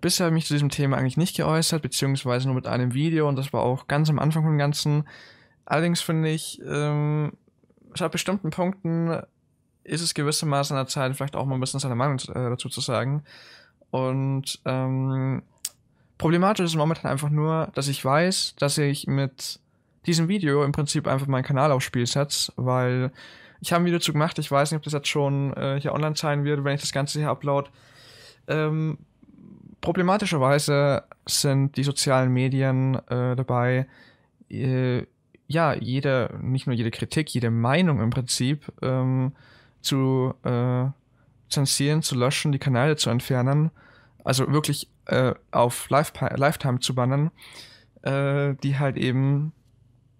bisher habe ich mich zu diesem Thema eigentlich nicht geäußert, beziehungsweise nur mit einem Video und das war auch ganz am Anfang vom Ganzen. Allerdings finde ich, ähm, ab bestimmten Punkten ist es gewissermaßen an der Zeit, vielleicht auch mal ein bisschen seine Meinung äh, dazu zu sagen. Und ähm, problematisch ist momentan einfach nur, dass ich weiß, dass ich mit diesem Video im Prinzip einfach meinen Kanal aufs Spiel setze, weil ich habe ein Video dazu gemacht, ich weiß nicht, ob das jetzt schon äh, hier online sein wird, wenn ich das Ganze hier upload. Ähm, problematischerweise sind die sozialen Medien äh, dabei, äh, ja, jede, nicht nur jede Kritik, jede Meinung im Prinzip ähm, zu äh, zensieren, zu löschen, die Kanäle zu entfernen, also wirklich äh, auf Life Lifetime zu bannen, äh, die halt eben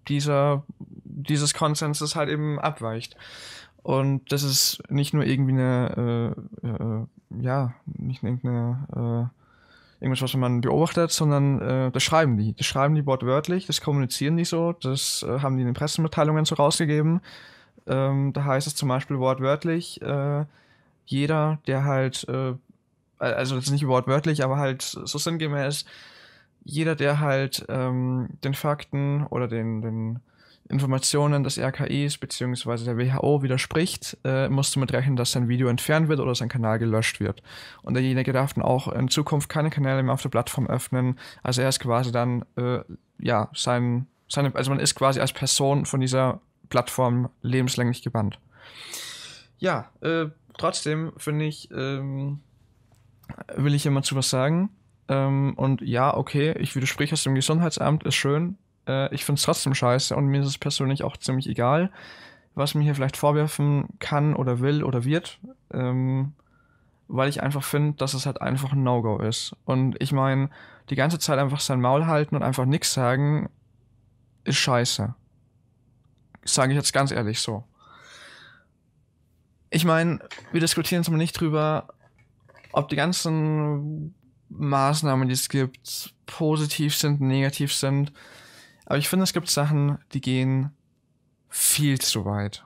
dieser, dieses Konsenses halt eben abweicht. Und das ist nicht nur irgendwie eine, äh, ja, nicht irgendeine irgendwas, was man beobachtet, sondern äh, das schreiben die. Das schreiben die wortwörtlich, das kommunizieren die so, das äh, haben die in den Pressemitteilungen so rausgegeben. Ähm, da heißt es zum Beispiel wortwörtlich, äh, jeder, der halt, äh, also das ist nicht wortwörtlich, aber halt so sinngemäß, jeder, der halt ähm, den Fakten oder den, den Informationen des RKIs bzw. der WHO widerspricht, äh, musst du mitrechnen, dass sein Video entfernt wird oder sein Kanal gelöscht wird. Und derjenige darf dann auch in Zukunft keine Kanäle mehr auf der Plattform öffnen. Also er ist quasi dann, äh, ja, sein, seine, also man ist quasi als Person von dieser Plattform lebenslänglich gebannt. Ja, äh, trotzdem finde ich, ähm, will ich immer zu was sagen. Ähm, und ja, okay, ich widerspreche aus dem Gesundheitsamt, ist schön, äh, ich finde es trotzdem scheiße und mir ist es persönlich auch ziemlich egal, was mir hier vielleicht vorwerfen kann oder will oder wird. Ähm, weil ich einfach finde, dass es halt einfach ein No-Go ist. Und ich meine, die ganze Zeit einfach sein Maul halten und einfach nichts sagen, ist scheiße. Sage ich jetzt ganz ehrlich so. Ich meine, wir diskutieren jetzt mal nicht drüber, ob die ganzen Maßnahmen, die es gibt, positiv sind, negativ sind. Aber ich finde, es gibt Sachen, die gehen viel zu weit.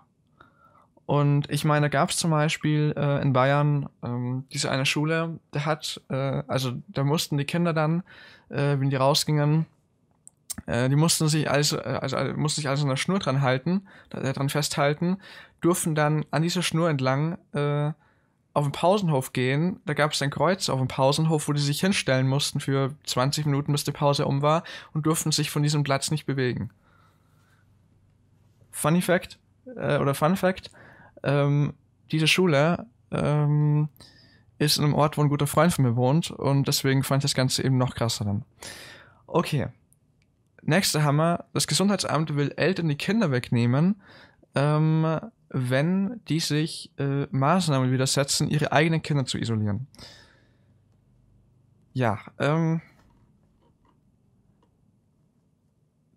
Und ich meine, gab es zum Beispiel äh, in Bayern ähm, diese eine Schule, der hat, äh, also da mussten die Kinder dann, äh, wenn die rausgingen, äh, die mussten sich äh, also, also, also mussten sich also an der Schnur dran halten, dran festhalten, durften dann an dieser Schnur entlang auf den Pausenhof gehen. Da gab es ein Kreuz auf dem Pausenhof, wo die sich hinstellen mussten für 20 Minuten, bis die Pause um war und durften sich von diesem Platz nicht bewegen. Funny Fact äh, oder Fun Fact: ähm, Diese Schule ähm, ist in einem Ort, wo ein guter Freund von mir wohnt und deswegen fand ich das Ganze eben noch krasser dann. Okay. Nächster Hammer: Das Gesundheitsamt will Eltern die Kinder wegnehmen. Ähm, wenn die sich äh, Maßnahmen widersetzen, ihre eigenen Kinder zu isolieren. Ja, ähm.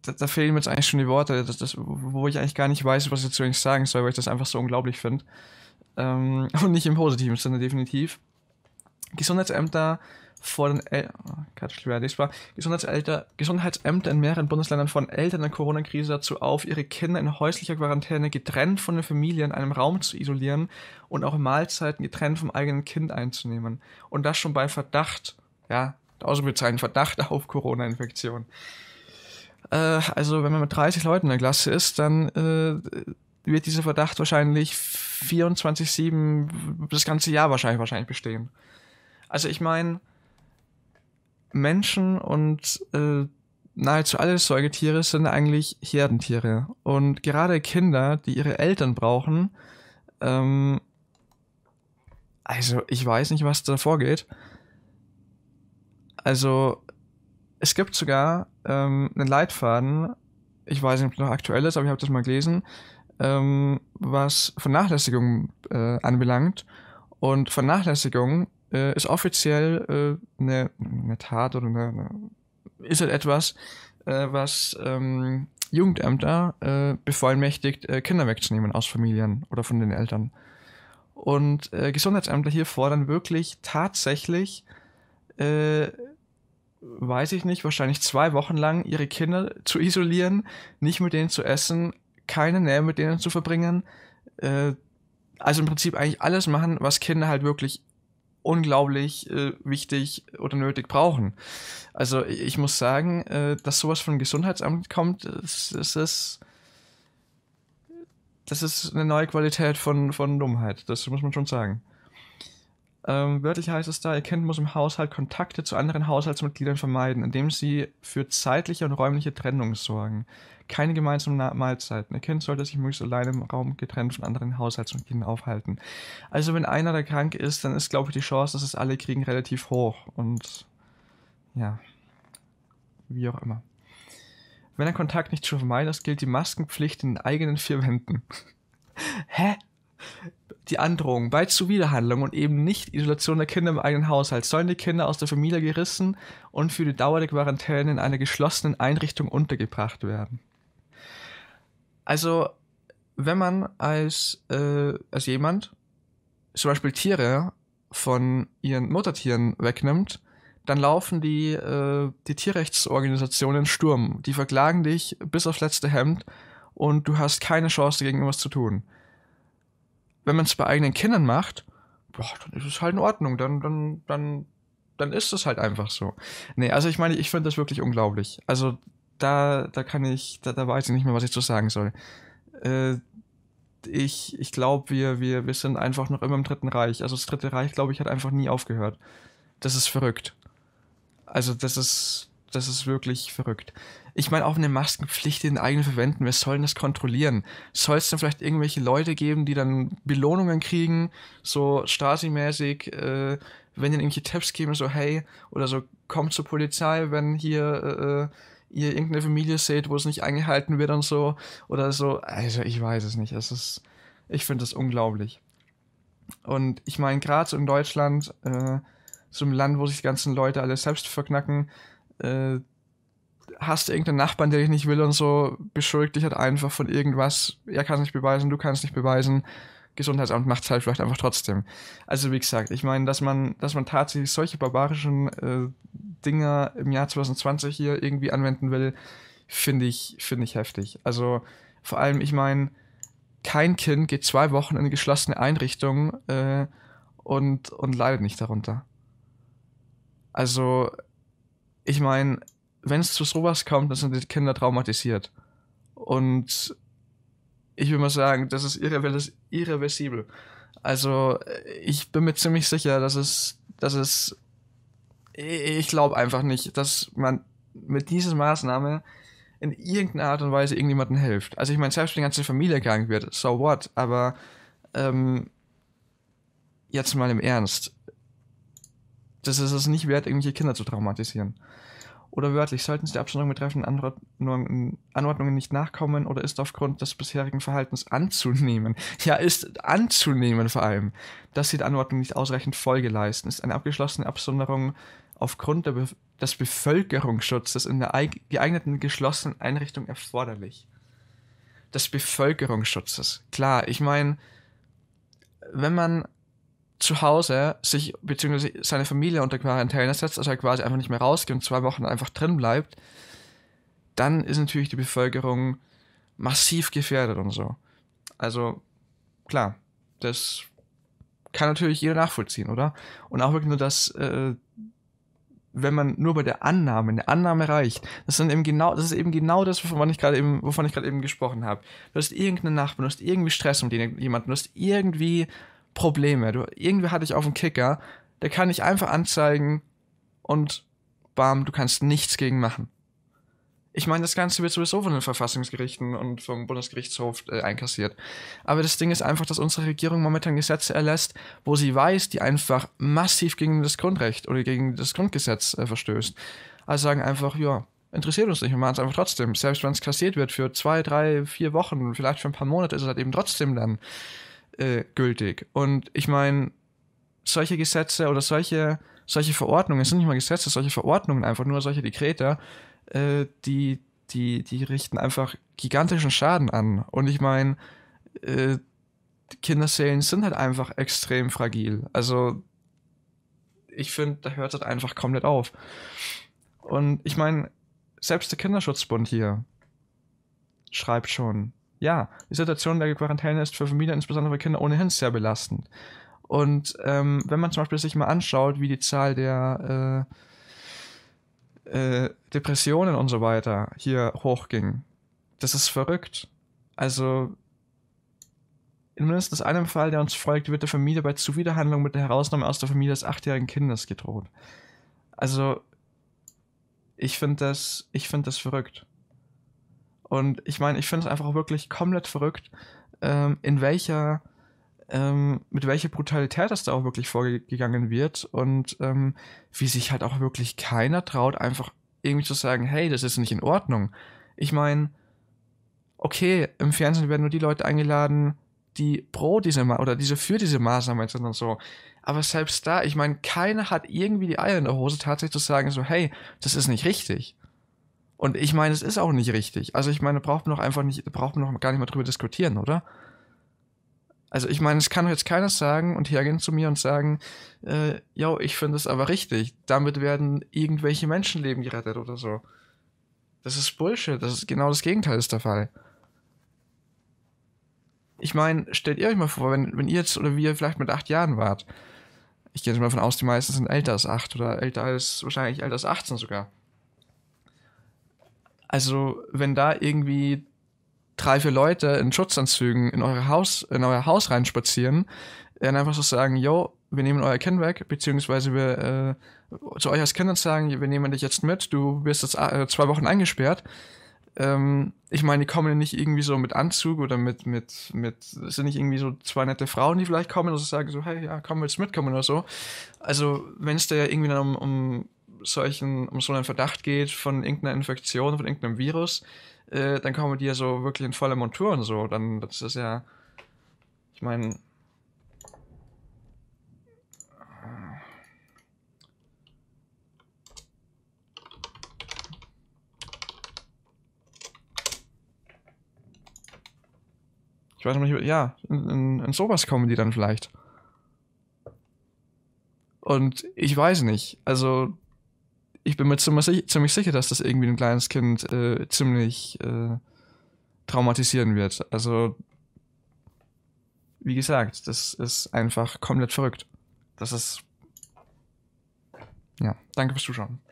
Da, da, fehlen mir jetzt eigentlich schon die Worte, das, das, wo ich eigentlich gar nicht weiß, was ich dazu eigentlich sagen soll, weil ich das einfach so unglaublich finde. Ähm, und nicht im positiven Sinne, definitiv. Gesundheitsämter vor von El oh, Gesundheitsämter, Gesundheitsämter in mehreren Bundesländern von Eltern der Corona-Krise dazu auf, ihre Kinder in häuslicher Quarantäne getrennt von den Familien in einem Raum zu isolieren und auch Mahlzeiten getrennt vom eigenen Kind einzunehmen. Und das schon bei Verdacht, ja, Ausrufezeichen Verdacht auf Corona-Infektion. Äh, also wenn man mit 30 Leuten in der Klasse ist, dann äh, wird dieser Verdacht wahrscheinlich 24-7 das ganze Jahr wahrscheinlich, wahrscheinlich bestehen. Also ich meine, Menschen und äh, nahezu alle Säugetiere sind eigentlich Herdentiere. Und gerade Kinder, die ihre Eltern brauchen, ähm, also ich weiß nicht, was da vorgeht. Also es gibt sogar ähm, einen Leitfaden, ich weiß nicht, ob es noch aktuell ist, aber ich habe das mal gelesen, ähm, was Vernachlässigung äh, anbelangt. Und Vernachlässigung äh, ist offiziell äh, eine, eine Tat oder eine, eine ist halt etwas, äh, was ähm, Jugendämter äh, bevollmächtigt, äh, Kinder wegzunehmen aus Familien oder von den Eltern. Und äh, Gesundheitsämter hier fordern wirklich tatsächlich, äh, weiß ich nicht, wahrscheinlich zwei Wochen lang ihre Kinder zu isolieren, nicht mit denen zu essen, keine Nähe mit denen zu verbringen. Äh, also im Prinzip eigentlich alles machen, was Kinder halt wirklich unglaublich äh, wichtig oder nötig brauchen. Also ich muss sagen, äh, dass sowas von Gesundheitsamt kommt, das, das ist das ist eine neue Qualität von, von Dummheit. Das muss man schon sagen. Ähm, wörtlich heißt es da, ihr Kind muss im Haushalt Kontakte zu anderen Haushaltsmitgliedern vermeiden, indem sie für zeitliche und räumliche Trennung sorgen keine gemeinsamen Mahlzeiten. Ihr Kind sollte sich möglichst allein im Raum getrennt von anderen Haushaltsmitgliedern aufhalten. Also wenn einer da krank ist, dann ist, glaube ich, die Chance, dass es alle kriegen, relativ hoch. Und ja, wie auch immer. Wenn ein Kontakt nicht zu vermeiden ist, gilt die Maskenpflicht in den eigenen vier Wänden. Hä? Die Androhung bei Zuwiderhandlung und eben nicht Isolation der Kinder im eigenen Haushalt sollen die Kinder aus der Familie gerissen und für die Dauer der Quarantäne in einer geschlossenen Einrichtung untergebracht werden. Also, wenn man als, äh, als jemand zum Beispiel Tiere von ihren Muttertieren wegnimmt, dann laufen die, äh, die Tierrechtsorganisationen Sturm. Die verklagen dich bis aufs letzte Hemd und du hast keine Chance, gegen irgendwas zu tun. Wenn man es bei eigenen Kindern macht, boah, dann ist es halt in Ordnung. Dann, dann, dann, dann ist es halt einfach so. Nee, also ich meine, ich finde das wirklich unglaublich. Also da, da kann ich, da, da weiß ich nicht mehr, was ich zu sagen soll. Äh, ich, ich glaube, wir, wir, wir sind einfach noch immer im Dritten Reich. Also das Dritte Reich, glaube ich, hat einfach nie aufgehört. Das ist verrückt. Also das ist, das ist wirklich verrückt. Ich meine, auch eine Maskenpflicht in eigenen Verwenden, wir sollen das kontrollieren? Soll es dann vielleicht irgendwelche Leute geben, die dann Belohnungen kriegen, so Stasi-mäßig, äh, wenn ihnen irgendwelche Tipps geben, so hey, oder so komm zur Polizei, wenn hier... Äh, äh ihr irgendeine Familie seht, wo es nicht eingehalten wird und so oder so. Also ich weiß es nicht. Es ist, ich finde das unglaublich. Und ich meine, gerade so in Deutschland, äh, so einem Land, wo sich die ganzen Leute alle selbst verknacken, äh, hast irgendeinen Nachbarn, der dich nicht will und so, beschuldigt dich halt einfach von irgendwas. Er kann es nicht beweisen, du kannst es nicht beweisen. Gesundheitsamt macht es halt vielleicht einfach trotzdem. Also wie gesagt, ich meine, dass man, dass man tatsächlich solche barbarischen äh, Dinger im Jahr 2020 hier irgendwie anwenden will, finde ich, finde ich heftig. Also vor allem, ich meine, kein Kind geht zwei Wochen in eine geschlossene Einrichtung äh, und, und leidet nicht darunter. Also, ich meine, wenn es zu sowas kommt, dann sind die Kinder traumatisiert. Und ich will mal sagen, das ist irreversibel. Also äh, ich bin mir ziemlich sicher, dass es, dass es, ich glaube einfach nicht, dass man mit dieser Maßnahme in irgendeiner Art und Weise irgendjemandem hilft. Also ich meine, selbst wenn die ganze Familie krank wird, so what, aber ähm, jetzt mal im Ernst, das ist es nicht wert, irgendwelche Kinder zu traumatisieren oder wörtlich, sollten Sie die Absondierung betreffenden Anordnungen, Anordnungen nicht nachkommen oder ist aufgrund des bisherigen Verhaltens anzunehmen, ja, ist anzunehmen vor allem, dass Sie die Anordnung nicht ausreichend Folge leisten, ist eine abgeschlossene Absonderung aufgrund Be des Bevölkerungsschutzes in der geeigneten geschlossenen Einrichtung erforderlich. Des Bevölkerungsschutzes. Klar, ich meine, wenn man zu Hause sich beziehungsweise seine Familie unter Quarantäne setzt, also er quasi einfach nicht mehr rausgeht und zwei Wochen einfach drin bleibt, dann ist natürlich die Bevölkerung massiv gefährdet und so. Also klar, das kann natürlich jeder nachvollziehen, oder? Und auch wirklich nur, dass äh, wenn man nur bei der Annahme, eine Annahme reicht, das sind eben genau, das ist eben genau das, wovon ich gerade eben, wovon ich gerade eben gesprochen habe. Du hast irgendeinen Nachbarn, du hast irgendwie Stress um jemanden, du hast irgendwie Probleme. Du, irgendwie hatte ich auf dem Kicker, der kann dich einfach anzeigen und bam, du kannst nichts gegen machen. Ich meine, das Ganze wird sowieso von den Verfassungsgerichten und vom Bundesgerichtshof äh, einkassiert. Aber das Ding ist einfach, dass unsere Regierung momentan Gesetze erlässt, wo sie weiß, die einfach massiv gegen das Grundrecht oder gegen das Grundgesetz äh, verstößt. Also sagen einfach, ja, interessiert uns nicht, wir machen es einfach trotzdem. Selbst wenn es kassiert wird für zwei, drei, vier Wochen, vielleicht für ein paar Monate, ist es halt eben trotzdem dann äh, gültig. Und ich meine, solche Gesetze oder solche, solche Verordnungen, es sind nicht mal Gesetze, solche Verordnungen einfach, nur solche Dekrete, äh, die, die, die richten einfach gigantischen Schaden an. Und ich meine, äh, Kinderseelen sind halt einfach extrem fragil. Also ich finde, da hört es halt einfach komplett auf. Und ich meine, selbst der Kinderschutzbund hier schreibt schon, ja, die Situation der Quarantäne ist für Familien, insbesondere für Kinder, ohnehin sehr belastend. Und ähm, wenn man zum Beispiel sich mal anschaut, wie die Zahl der äh, äh, Depressionen und so weiter hier hochging, das ist verrückt. Also in mindestens einem Fall, der uns folgt, wird der Familie bei Zuwiderhandlung mit der Herausnahme aus der Familie des achtjährigen Kindes gedroht. Also ich finde das, ich finde das verrückt. Und ich meine, ich finde es einfach wirklich komplett verrückt, ähm, in welcher, ähm, mit welcher Brutalität das da auch wirklich vorgegangen wird und ähm, wie sich halt auch wirklich keiner traut, einfach irgendwie zu sagen, hey, das ist nicht in Ordnung. Ich meine, okay, im Fernsehen werden nur die Leute eingeladen, die pro diese Ma oder diese für diese Maßnahmen sind und so. Aber selbst da, ich meine, keiner hat irgendwie die Eier in der Hose, tatsächlich zu sagen, so, hey, das ist nicht richtig. Und ich meine, es ist auch nicht richtig. Also ich meine, braucht man doch einfach nicht, braucht man doch gar nicht mal drüber diskutieren, oder? Also ich meine, es kann doch jetzt keiner sagen und hergehen zu mir und sagen, äh, yo, ich finde es aber richtig. Damit werden irgendwelche Menschenleben gerettet oder so. Das ist Bullshit. Das ist genau das Gegenteil ist der Fall. Ich meine, stellt ihr euch mal vor, wenn, wenn ihr jetzt oder wir vielleicht mit acht Jahren wart. Ich gehe jetzt mal davon aus, die meisten sind älter als acht oder älter als, wahrscheinlich älter als 18 sogar. Also, wenn da irgendwie drei, vier Leute in Schutzanzügen in, eure Haus, in euer Haus reinspazieren, dann einfach so sagen, yo, wir nehmen euer Kind weg, beziehungsweise wir äh, zu euch als Kindern sagen, wir nehmen dich jetzt mit, du wirst jetzt äh, zwei Wochen eingesperrt. Ähm, ich meine, die kommen nicht irgendwie so mit Anzug oder mit, mit, mit, sind nicht irgendwie so zwei nette Frauen, die vielleicht kommen und so sagen so, hey, ja, komm, willst mitkommen oder so. Also, wenn es da irgendwie dann um, um solchen, um so einen Verdacht geht von irgendeiner Infektion, von irgendeinem Virus, äh, dann kommen die ja so wirklich in voller Montur und so. Dann das ist ja. Ich meine. Ich weiß noch nicht, ja, in, in, in sowas kommen die dann vielleicht. Und ich weiß nicht. Also, ich bin mir ziemlich sicher, dass das irgendwie ein kleines Kind äh, ziemlich äh, traumatisieren wird. Also, wie gesagt, das ist einfach komplett verrückt. Das ist. Ja, danke fürs Zuschauen.